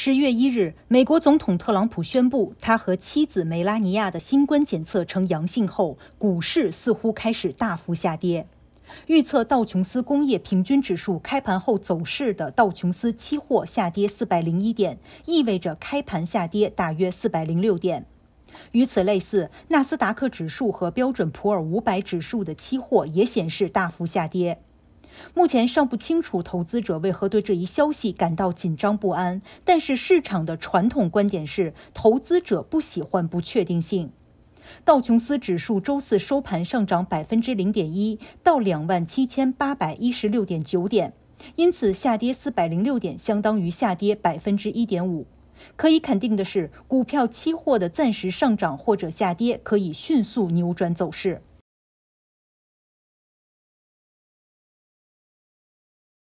十月一日，美国总统特朗普宣布他和妻子梅拉尼亚的新冠检测呈阳性后，股市似乎开始大幅下跌。预测道琼斯工业平均指数开盘后走势的道琼斯期货下跌四百零一点，意味着开盘下跌大约四百零六点。与此类似，纳斯达克指数和标准普尔五百指数的期货也显示大幅下跌。目前尚不清楚投资者为何对这一消息感到紧张不安，但是市场的传统观点是，投资者不喜欢不确定性。道琼斯指数周四收盘上涨百分之零点一，到两万七千八百一十六点九点，因此下跌四百零六点，相当于下跌百分之一点五。可以肯定的是，股票期货的暂时上涨或者下跌可以迅速扭转走势。